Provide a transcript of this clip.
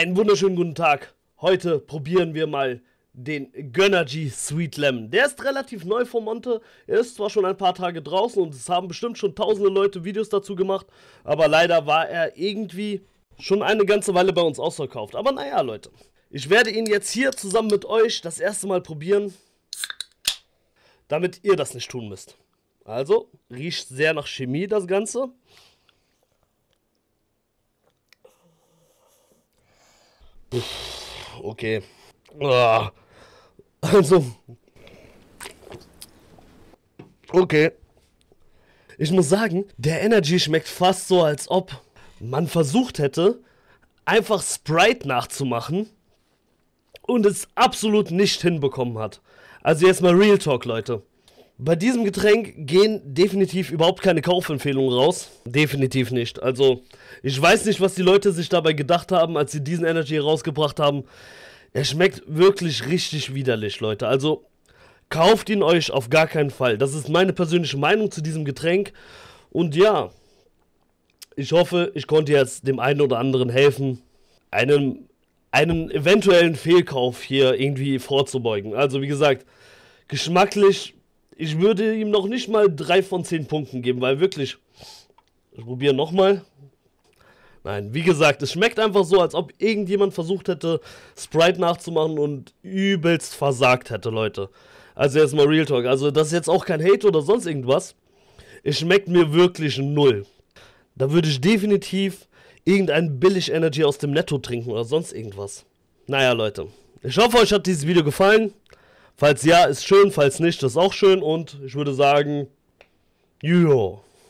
Einen wunderschönen guten Tag. Heute probieren wir mal den Gönnergy Sweet Lemon. Der ist relativ neu vom Monte. Er ist zwar schon ein paar Tage draußen und es haben bestimmt schon tausende Leute Videos dazu gemacht, aber leider war er irgendwie schon eine ganze Weile bei uns ausverkauft. Aber naja, Leute. Ich werde ihn jetzt hier zusammen mit euch das erste Mal probieren, damit ihr das nicht tun müsst. Also, riecht sehr nach Chemie das Ganze. Okay. Ah. Also. Okay. Ich muss sagen, der Energy schmeckt fast so, als ob man versucht hätte, einfach Sprite nachzumachen und es absolut nicht hinbekommen hat. Also jetzt mal Real Talk, Leute. Bei diesem Getränk gehen definitiv überhaupt keine Kaufempfehlungen raus. Definitiv nicht. Also, ich weiß nicht, was die Leute sich dabei gedacht haben, als sie diesen Energy rausgebracht haben. Er schmeckt wirklich richtig widerlich, Leute. Also, kauft ihn euch auf gar keinen Fall. Das ist meine persönliche Meinung zu diesem Getränk. Und ja, ich hoffe, ich konnte jetzt dem einen oder anderen helfen, einem, einem eventuellen Fehlkauf hier irgendwie vorzubeugen. Also, wie gesagt, geschmacklich ich würde ihm noch nicht mal 3 von 10 Punkten geben, weil wirklich. Ich probiere nochmal. Nein, wie gesagt, es schmeckt einfach so, als ob irgendjemand versucht hätte, Sprite nachzumachen und übelst versagt hätte, Leute. Also erstmal Real Talk. Also das ist jetzt auch kein Hate oder sonst irgendwas. Es schmeckt mir wirklich null. Da würde ich definitiv irgendein billig Energy aus dem Netto trinken oder sonst irgendwas. Naja, Leute. Ich hoffe, euch hat dieses Video gefallen. Falls ja, ist schön, falls nicht, ist auch schön und ich würde sagen, jo.